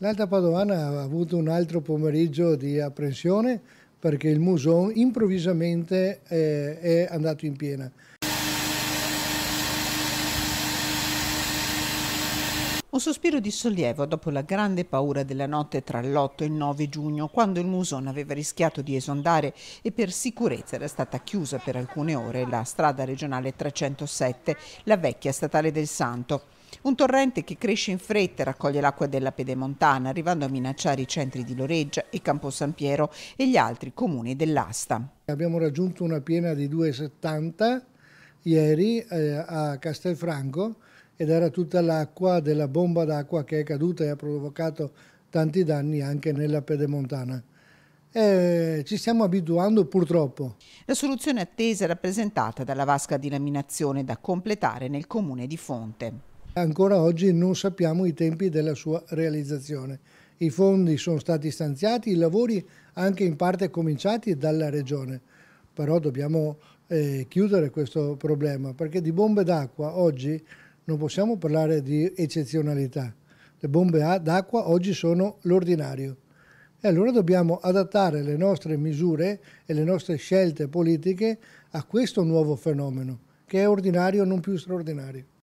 L'Alta Padovana ha avuto un altro pomeriggio di apprensione perché il Muson improvvisamente eh, è andato in piena. Un sospiro di sollievo dopo la grande paura della notte tra l'8 e il 9 giugno, quando il Muson aveva rischiato di esondare e per sicurezza era stata chiusa per alcune ore la strada regionale 307, la vecchia statale del Santo. Un torrente che cresce in fretta e raccoglie l'acqua della pedemontana, arrivando a minacciare i centri di Loreggia e Campo San Piero e gli altri comuni dell'asta. Abbiamo raggiunto una piena di 2,70 ieri eh, a Castelfranco ed era tutta l'acqua della bomba d'acqua che è caduta e ha provocato tanti danni anche nella pedemontana. Eh, ci stiamo abituando purtroppo. La soluzione attesa è rappresentata dalla vasca di laminazione da completare nel comune di Fonte. Ancora oggi non sappiamo i tempi della sua realizzazione. I fondi sono stati stanziati, i lavori anche in parte cominciati dalla Regione, però dobbiamo eh, chiudere questo problema perché di bombe d'acqua oggi non possiamo parlare di eccezionalità. Le bombe d'acqua oggi sono l'ordinario. E allora dobbiamo adattare le nostre misure e le nostre scelte politiche a questo nuovo fenomeno, che è ordinario non più straordinario.